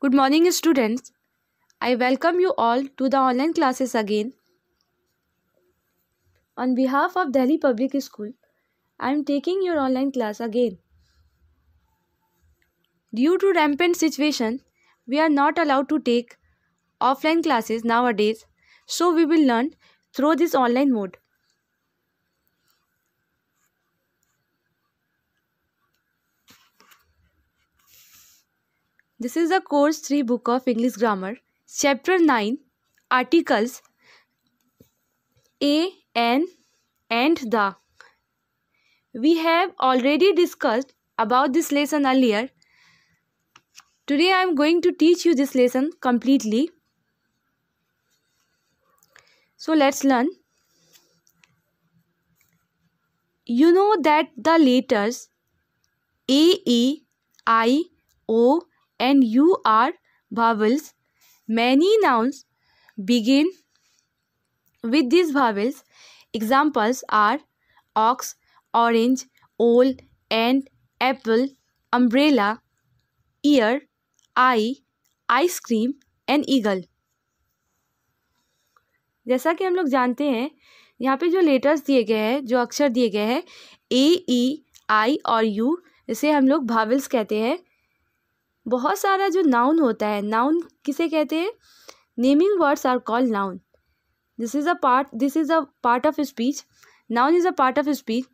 Good morning, students. I welcome you all to the online classes again. On behalf of Delhi Public School, I am taking your online class again. Due to rampant situation, we are not allowed to take offline classes nowadays, so we will learn through this online mode. This is the course 3 book of English grammar, chapter 9, articles an and the. We have already discussed about this lesson earlier. Today I am going to teach you this lesson completely. So let's learn. You know that the letters A, E, I, O, and you are vowels. Many nouns begin with these vowels. Examples are ox, orange, owl, and apple, umbrella, ear, eye, ice cream and eagle. जैसा कि हम लोग जानते हैं यहाँ पे जो letters दिए गए हैं जो अक्षर दिए गए हैं ए ई आई और यू इसे हम लोग भावल्स कहते हैं बहुत सारा जो नाउन होता है नाउन किसे कहते हैं naming words are called noun this is a part this is a part of speech noun is a part of speech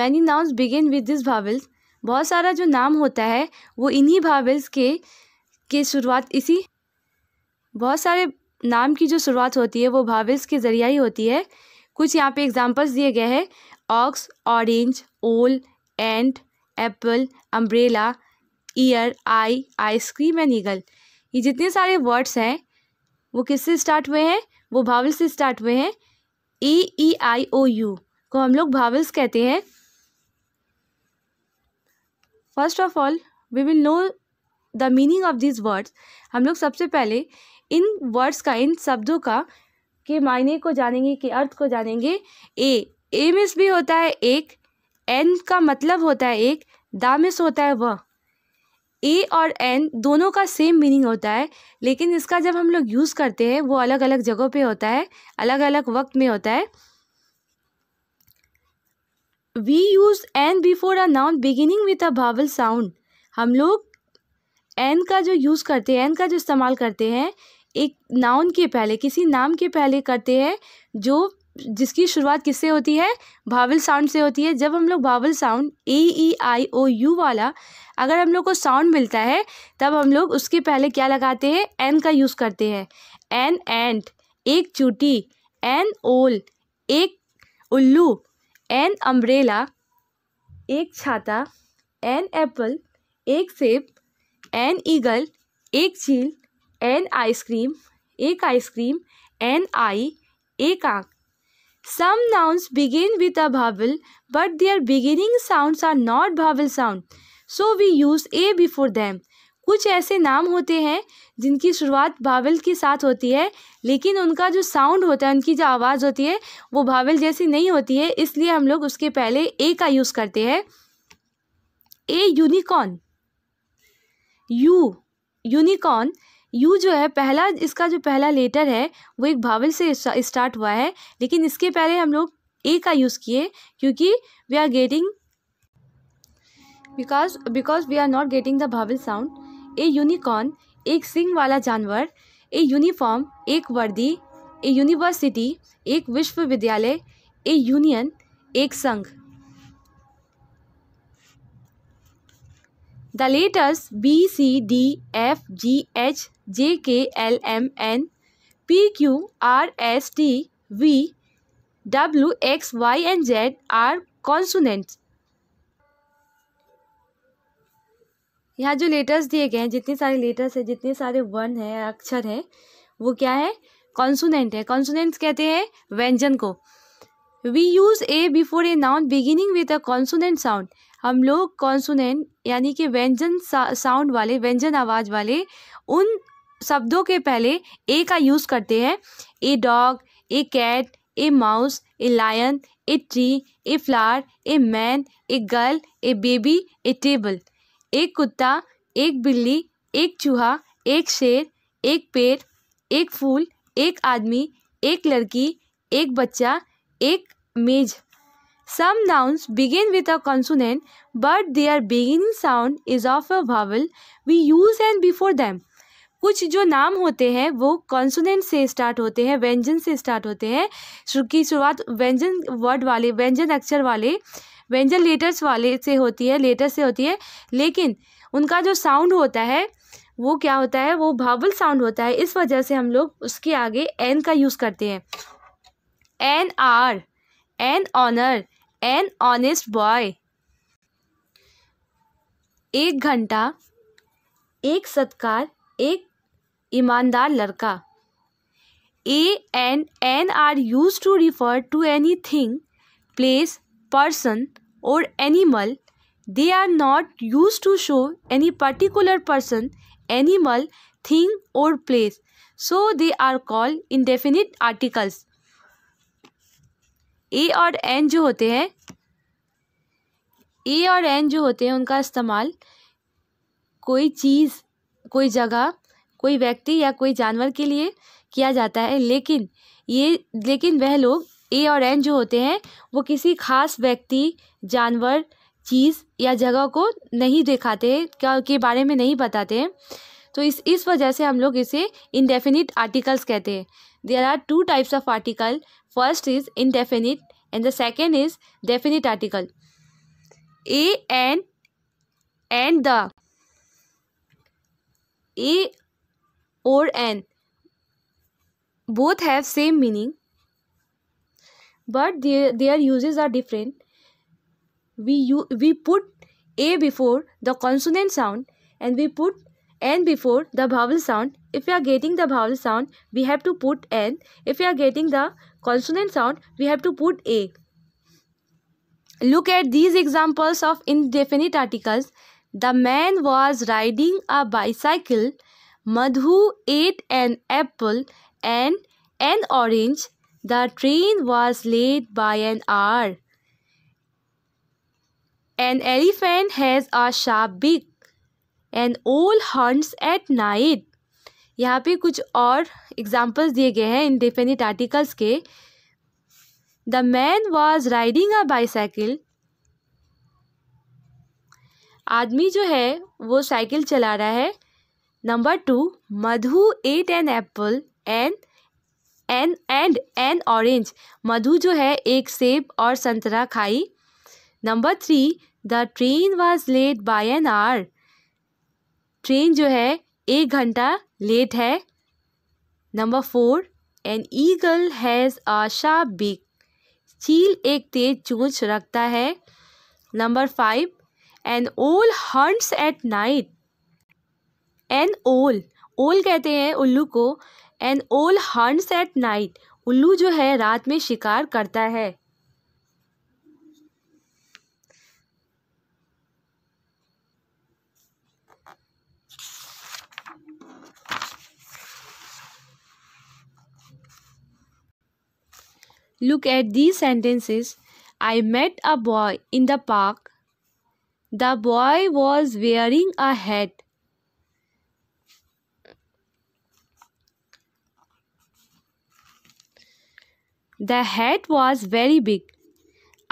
many nouns begin with this vowels बहुत सारा जो नाम होता है वो इन्हीं भावल्स के के शुरुआत इसी बहुत सारे नाम की जो शुरुआत होती है वो भावल्स के ज़रिया ही होती है कुछ यहाँ पे एग्जांपल्स दिए गए हैं ox orange owl and apple umbrella ear eye ice cream and eagle ये जितने सारे वर्ड्स हैं वो किससे स्टार्ट हुए हैं वो भावल से स्टार्ट हुए हैं ए ई आई ओ यू को हम लोग भावल्स कहते हैं first of all we will know the meaning of this words हम लोग सबसे पहले इन वर्ड्स का इन शब्दों का के मायने को जानेंगे के अर्थ को जानेंगे ए ए मिस भी होता है एक एन का मतलब होता है एक दामिस होता है वह ए और एन दोनों का सेम मीनिंग होता है लेकिन इसका जब हम लोग यूज़ करते हैं वो अलग अलग जगहों पे होता है अलग अलग वक्त में होता है we use an before a noun beginning with a vowel sound हम लोग एन का जो यूज़ करते हैं एन का जो इस्तेमाल करते हैं एक नाउन के पहले किसी नाम के पहले करते हैं जो जिसकी शुरुआत किससे होती है भावल साउंड से होती है जब हम लोग भावल sound A E I O you वाला अगर हम लोग को साउंड मिलता है तब हम लोग उसके पहले क्या लगाते हैं एन का यूज़ करते हैं एन एंट एक चूटी एन ओल एक उल्लू एन अम्ब्रेला एक छाता एन एप्पल एक सेब एन ईगल एक चील एन आइसक्रीम एक आइसक्रीम एन आई एक आँख some nouns begin with a vowel but their beginning sounds are not vowel sound so we use a before them कुछ ऐसे नाम होते हैं जिनकी शुरुआत भावल के साथ होती है लेकिन उनका जो साउंड होता है उनकी जो आवाज़ होती है वो भावल जैसी नहीं होती है इसलिए हम लोग उसके पहले ए का यूज़ करते हैं a unicorn U unicorn U जो है पहला इसका जो पहला लेटर है वो एक भावल से स्टार्ट हुआ है लेकिन इसके पहले हम लोग ए का यूज़ किए क्योंकि we are getting because because we are not getting the vowel sound a unicorn एक सिंग वाला जानवर ए यूनिफॉर्म एक वर्दी ए यूनिवर्सिटी एक विश्वविद्यालय ए यूनियन एक संघ the letters B C D F G H J K L M N P Q R S T V W X Y and Z are consonant यहाँ जो लेटर्स दिए गए हैं जितने सारे लेटर्स हैं जितने सारे वर्ण हैं अक्षर हैं वो क्या है कॉन्सोनेंट है कॉन्सोनेंट्स कहते हैं व्यंजन को we use a before a noun beginning with a consonant sound हम लोग कॉन्सोनेंट यानी कि व्यंजन सा, साउंड वाले व्यंजन आवाज़ वाले उन शब्दों के पहले ए का यूज़ करते हैं a dog a cat a mouse a lion a tree a flower a man a girl a baby a table एक कुत्ता एक बिल्ली एक चूहा एक शेर एक पेड़ एक फूल एक आदमी एक लड़की एक बच्चा एक मेज़ Some nouns begin with a consonant, but their beginning sound is of a vowel. We use and before them. कुछ जो नाम होते हैं वो कॉन्सोनेंट से स्टार्ट होते हैं व्यंजन से स्टार्ट होते हैं की शुरुआत व्यंजन वर्ड वाले व्यंजन अक्षर वाले व्यंजन लेटर्स वाले से होती है लेटर से होती है लेकिन उनका जो साउंड होता है वो क्या होता है वो भावल साउंड होता है इस वजह से हम लोग उसके आगे एन का यूज़ करते हैं an hour an honour an honest boy एक घंटा एक सत्कार एक ईमानदार लड़का a and an are use to refer to any thing place person और animal they are not use to show any particular person animal thing और place so they are called indefinite articles a और an जो होते हैं ए और an जो होते हैं उनका इस्तेमाल कोई चीज़ कोई जगह कोई व्यक्ति या कोई जानवर के लिए किया जाता है लेकिन ये लेकिन वह लोग ए और एन जो होते हैं वो किसी खास व्यक्ति जानवर चीज़ या जगह को नहीं दिखाते क्या के बारे में नहीं बताते हैं तो इस इस वजह से हम लोग इसे इनडेफिनिट आर्टिकल्स कहते हैं there are two types of article first is indefinite and the second is definite article a an and the a और an both have same meaning but their usages are different we you we put a before the consonant sound and we put and before the vowel sound. If we are getting the vowel sound, we have to put N. If we are getting the consonant sound, we have to put A. Look at these examples of indefinite articles. The man was riding a bicycle. Madhu ate an apple and an orange. The train was late by an hour. An elephant has a sharp beak. And owl hunts at night यहाँ पे कुछ और examples दिए गए हैं indefinite articles के the man was riding a bicycle आदमी जो है वो साइकिल चला रहा है number two Madhu ate an apple and an and an orange Madhu जो है एक सेब और संतरा खाई number three the train was late by an hour train जो है एक घंटा लेट है number four an eagle has a sharp beak चील एक तेज चूंच रखता है number five an owl hunts at night an owl owl कहते हैं उल्लू को N owl hunts at night उल्लू जो है रात में शिकार करता है Look at these sentences. I met a boy in the park. The boy was wearing a hat. The hat was very big.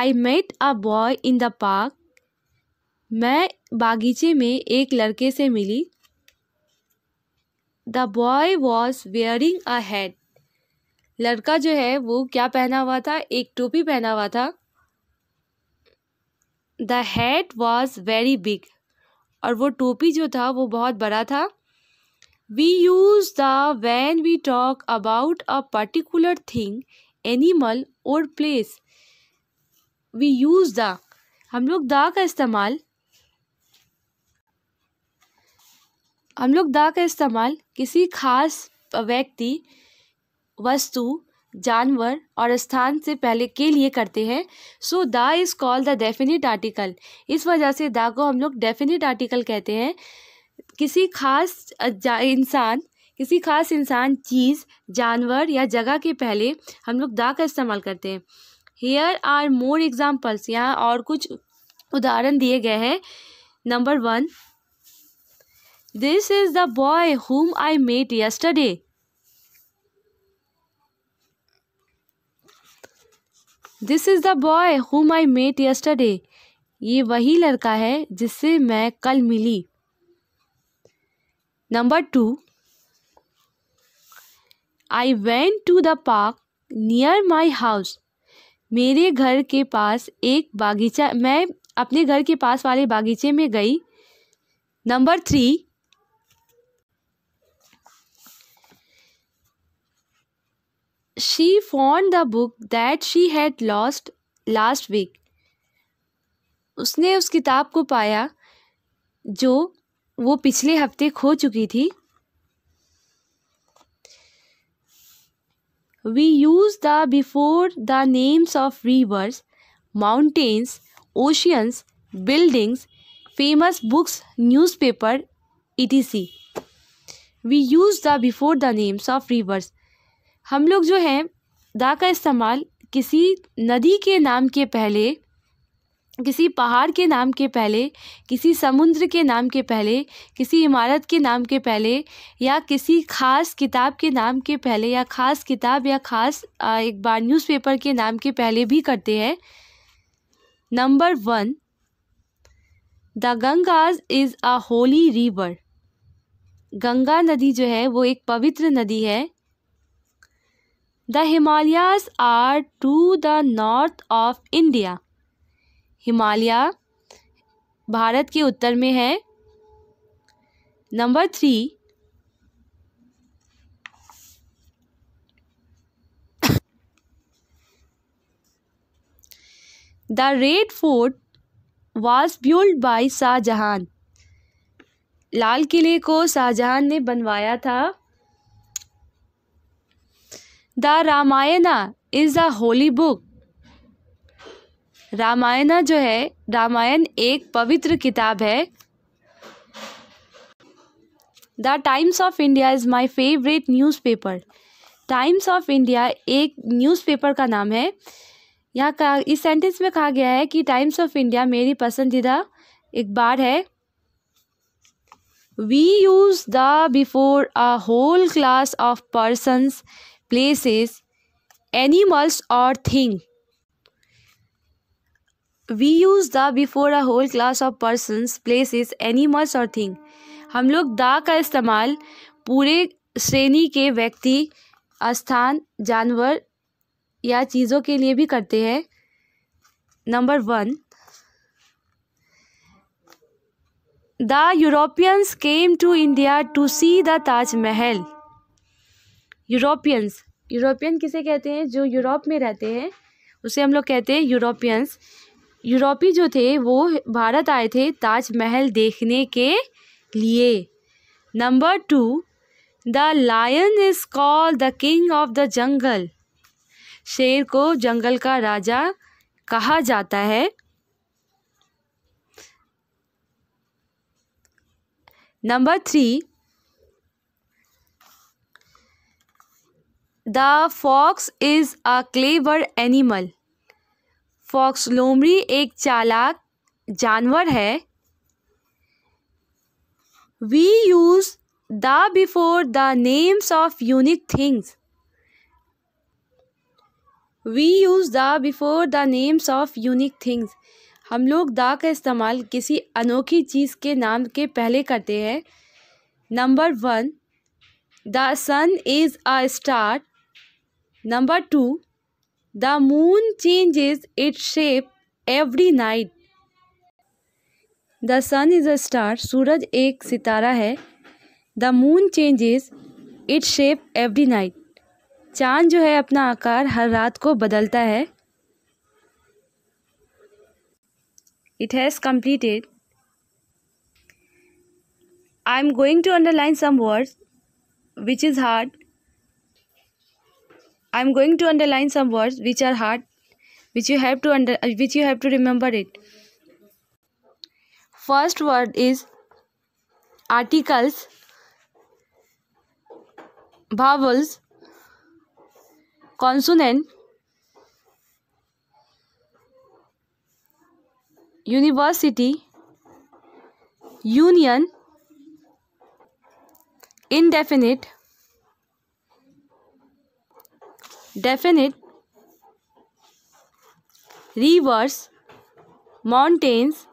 I met a boy in the park. मैं बागीचे में एक लड़के से मिली The boy was wearing a hat. लड़का जो है वो क्या पहना हुआ था एक टोपी पहना हुआ था the hat was very big और वो टोपी जो था वो बहुत बड़ा था we use the when we talk about a particular thing animal और प्लेस वी यूज़ द हम लोग द का इस्तेमाल हम लोग द का इस्तेमाल किसी खास व्यक्ति वस्तु जानवर और स्थान से पहले के लिए करते हैं so the is called the definite article इस वजह से दा को हम लोग डेफिनेट आर्टिकल कहते हैं किसी खास इंसान किसी खास इंसान चीज़ जानवर या जगह के पहले हम लोग दा का इस्तेमाल करते हैं हेयर आर मोर एग्जाम्पल्स यहाँ और कुछ उदाहरण दिए गए हैं number one this is the boy whom I met yesterday this is the boy whom I met yesterday ये वही लड़का है जिससे मैं कल मिली number two I went to the park near my house मेरे घर के पास एक बागीचा मैं अपने घर के पास वाले बागीचे में गई number three she found the book that she had lost last week. उसने उस किताब को पाया जो वो पिछले हफ्ते खो चुकी थी we use the before the names of rivers mountains oceans buildings famous books newspaper E T C we use the before the names of rivers हम लोग जो हैं दा का इस्तेमाल किसी नदी के नाम के पहले किसी पहाड़ के नाम के पहले किसी समुद्र के नाम के पहले किसी इमारत के नाम के पहले या किसी ख़ास किताब के नाम के पहले या ख़ास किताब या ख़ास एक बार न्यूज़पेपर के नाम के पहले भी करते हैं number one the Ganges is a holy river Ganga नदी जो है वो एक पवित्र नदी है the Himalayas are to the north of India Himalaya Bharat के उत्तर में है number three the Red Fort was built by Shah Jahan लाल किले को शाहजहां ने बनवाया था the Ramayana is the holy book Ramayana जो है रामायण एक पवित्र किताब है the Times of India is my favourite newspaper Times of India एक न्यूज़पेपर का नाम है यहाँ का इस सेंटेंस में कहा गया है कि टाइम्स ऑफ इंडिया मेरी पसंदीदा अखबार है we use the before a whole class of persons places, animals or thing. We use the before a whole class of persons places animals और थिंग हम लोग द का इस्तेमाल पूरे श्रेणी के व्यक्ति स्थान जानवर या चीज़ों के लिए भी करते हैं number one the Europeans came to India to see the Taj Mahal Europeans European किसे कहते हैं जो यूरोप में रहते हैं उसे हम लोग कहते हैं यूरोपियंस यूरोपी जो थे वो भारत आए थे ताजमहल देखने के लिए number two the lion is called the king of the jungle शेर को जंगल का राजा कहा जाता है number three the fox is a clever animal fox लोमड़ी एक चालाक जानवर है we use the before the names of unique things we use the before the names of unique things हम लोग द का इस्तेमाल किसी अनोखी चीज़ के नाम के पहले करते हैं number one the sun is a star number two the moon changes its shape every night the sun is a star सूरज एक सितारा है the moon changes its shape every night चांद जो है अपना आकार हर रात को बदलता है it has completed I am going to underline some words which is hard I am going to underline some words which are hard, which you have to under, uh, which you have to remember it. First word is articles, vowels, consonant, university, union, indefinite definite rivers, mountains,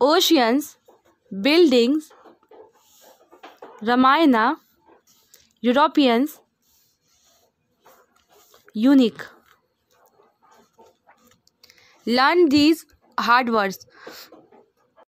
oceans, buildings, Ramayana, Europeans, unique. Learn these hard words